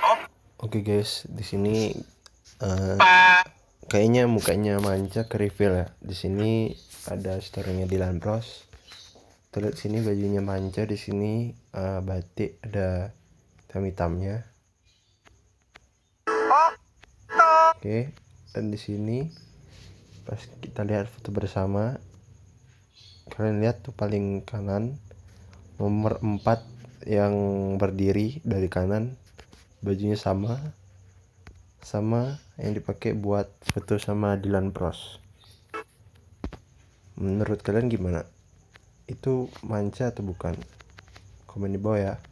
Oke okay guys, di sini uh, kayaknya mukanya manca ke reveal ya. Di sini ada storynya Dylan Bros. Terlihat sini bajunya manca. di sini uh, batik ada hitam-hitamnya. Oke, okay. dan di sini pas kita lihat foto bersama kalian lihat tuh paling kanan nomor 4 yang berdiri dari kanan bajunya sama sama yang dipakai buat foto sama Dylan Pros menurut kalian gimana itu manca atau bukan komen di bawah ya